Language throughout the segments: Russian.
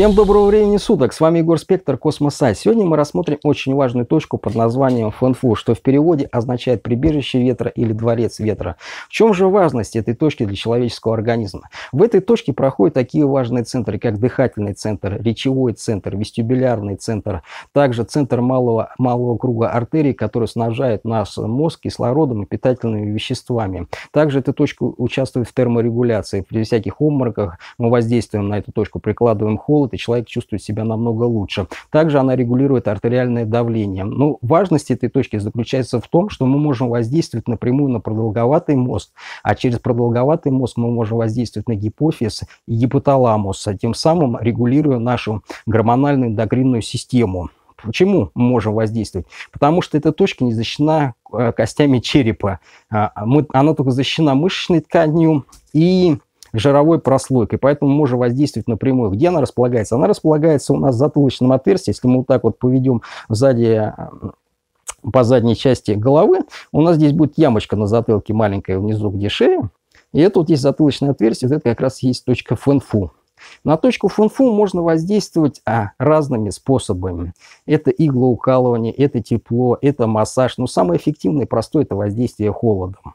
Всем доброго времени суток, с вами Егор Спектр, Космоса. Сегодня мы рассмотрим очень важную точку под названием Фэнфу, что в переводе означает прибежище ветра или дворец ветра. В чем же важность этой точки для человеческого организма? В этой точке проходят такие важные центры, как дыхательный центр, речевой центр, вестибулярный центр, также центр малого, малого круга артерий, который снабжает наш мозг кислородом и питательными веществами. Также эта точка участвует в терморегуляции. При всяких обмороках мы воздействуем на эту точку, прикладываем холод, и человек чувствует себя намного лучше. Также она регулирует артериальное давление. Но ну, важность этой точки заключается в том, что мы можем воздействовать напрямую на продолговатый мозг, а через продолговатый мозг мы можем воздействовать на гипофиз и гипоталамус, а тем самым регулируя нашу гормональную эндокринную систему. Почему мы можем воздействовать? Потому что эта точка не защищена э, костями черепа. А, а она только защищена мышечной тканью и жировой прослойкой, поэтому можем воздействовать напрямую. Где она располагается? Она располагается у нас в затылочном отверстии, если мы вот так вот поведем сзади эм, по задней части головы, у нас здесь будет ямочка на затылке маленькая внизу, где шея. И это вот есть затылочное отверстие, вот это как раз есть точка фэнфу. На точку фунфу можно воздействовать а, разными способами. Это иглоукалывание, это тепло, это массаж. Но самое эффективное и простое – это воздействие холодом.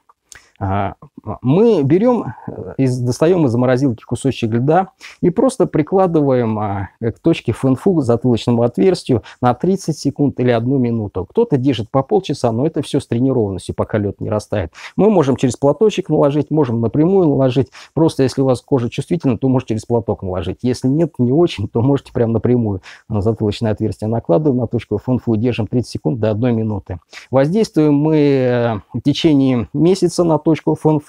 А, мы берем, э, из, достаем из заморозилки кусочек льда и просто прикладываем а, э, к точке фэнфу к затылочному отверстию на 30 секунд или 1 минуту. Кто-то держит по полчаса, но это все с тренированностью, пока лед не растает. Мы можем через платочек наложить, можем напрямую наложить. Просто если у вас кожа чувствительна, то можете через платок наложить. Если нет, не очень, то можете прям напрямую на затылочное отверстие накладываем на точку фэнфу, держим 30 секунд до 1 минуты. Воздействуем мы э, в течение месяца на точку точку фэн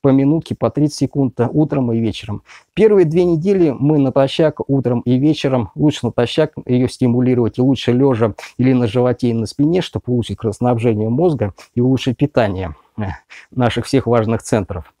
по минутке, по 30 секунд э, утром и вечером. Первые две недели мы натощак утром и вечером. Лучше натощак ее стимулировать и лучше лежа или на животе и на спине, чтобы улучшить кровоснабжение мозга и улучшить питание э, наших всех важных центров.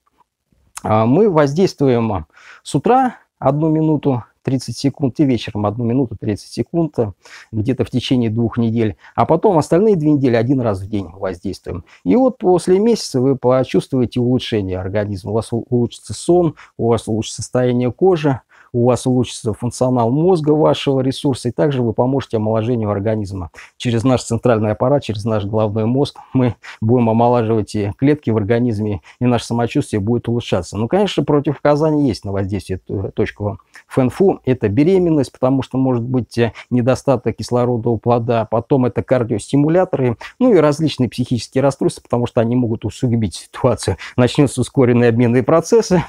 А мы воздействуем э, с утра одну минуту, 30 секунд, и вечером одну минуту 30 секунд, э, где-то в течение двух недель. А потом остальные две недели один раз в день воздействуем. И вот после месяца вы почувствуете улучшение организма. У вас улучшится сон, у вас улучшится состояние кожи, у вас улучшится функционал мозга вашего ресурса, и также вы поможете омоложению организма. Через наш центральный аппарат, через наш головной мозг мы будем омолаживать и клетки в организме, и наше самочувствие будет улучшаться. Ну, конечно, противопоказания есть на воздействие точкового фенфу. Это беременность, потому что может быть э, недостаток кислорода у плода, потом это кардиостимуляторы, ну и различные психические расстройства, потому что они могут усугубить ситуацию. Начнется ускоренные обменные процессы,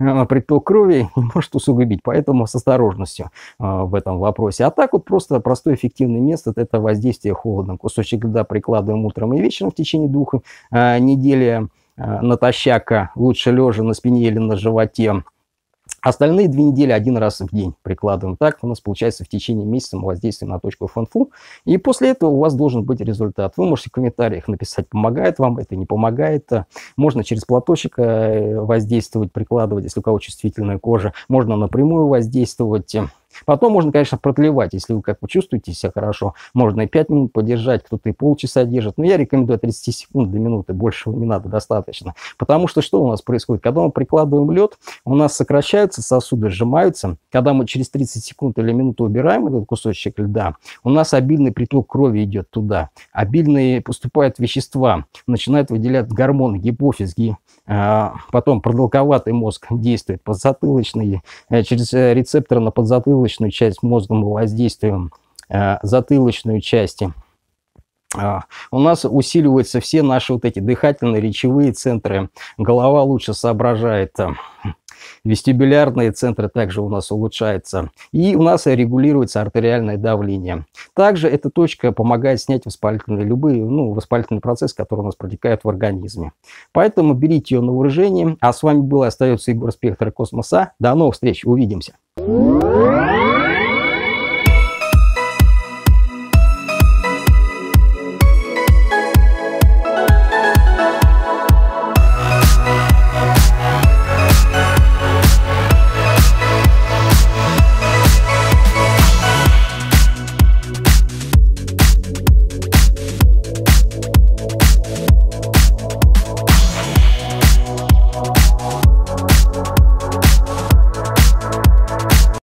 э, приток крови может усугубить поэтому с осторожностью а, в этом вопросе. А так вот просто простой эффективный метод – это воздействие холодным Кусочек льда прикладываем утром и вечером в течение двух а, недель а, натощака, лучше лежа на спине или на животе Остальные две недели один раз в день прикладываем. Так у нас получается в течение месяца мы воздействуем на точку фанфу. И после этого у вас должен быть результат. Вы можете в комментариях написать, помогает вам это, не помогает. Можно через платочек э, воздействовать, прикладывать, если у кого чувствительная кожа. Можно напрямую воздействовать. Потом можно, конечно, продлевать, если вы как вы чувствуете себя хорошо, можно и 5 минут подержать, кто-то и полчаса держит. Но я рекомендую от 30 секунд до минуты, большего не надо, достаточно. Потому что что у нас происходит? Когда мы прикладываем лед, у нас сокращаются сосуды, сжимаются. Когда мы через 30 секунд или минуту убираем этот кусочек льда, у нас обильный приток крови идет туда, обильные поступают вещества, начинают выделять гормоны, гипофиз, ги, э, потом продолговатый мозг действует, подзатылочный, э, через э, рецепторы на подзатылочный затылочную часть мозга мы воздействуем э, затылочную часть а, у нас усиливаются все наши вот эти дыхательные, речевые центры. Голова лучше соображает. Э, вестибулярные центры также у нас улучшаются. И у нас регулируется артериальное давление. Также эта точка помогает снять воспалительные любые, ну, воспалительный процесс, который у нас протекает в организме. Поэтому берите ее на вооружение. А с вами был и остается Егор Спектр Космоса. До новых встреч. Увидимся.